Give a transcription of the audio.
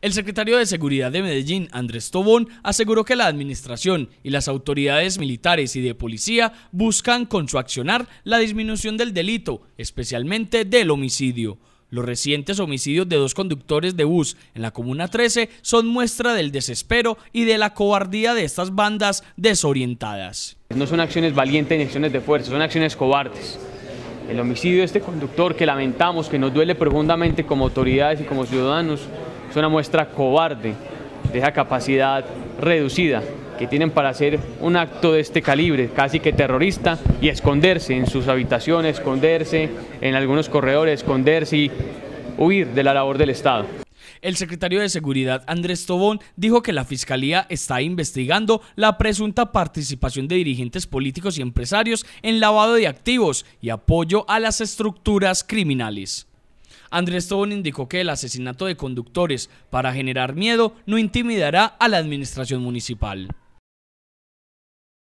El secretario de Seguridad de Medellín, Andrés Tobón, aseguró que la administración y las autoridades militares y de policía buscan con su accionar la disminución del delito, especialmente del homicidio. Los recientes homicidios de dos conductores de bus en la Comuna 13 son muestra del desespero y de la cobardía de estas bandas desorientadas. No son acciones valientes ni acciones de fuerza, son acciones cobardes. El homicidio de este conductor que lamentamos, que nos duele profundamente como autoridades y como ciudadanos, es una muestra cobarde de esa capacidad reducida que tienen para hacer un acto de este calibre, casi que terrorista, y esconderse en sus habitaciones, esconderse en algunos corredores, esconderse y huir de la labor del Estado. El secretario de Seguridad Andrés Tobón dijo que la Fiscalía está investigando la presunta participación de dirigentes políticos y empresarios en lavado de activos y apoyo a las estructuras criminales. Andrés Tobón indicó que el asesinato de conductores para generar miedo no intimidará a la administración municipal.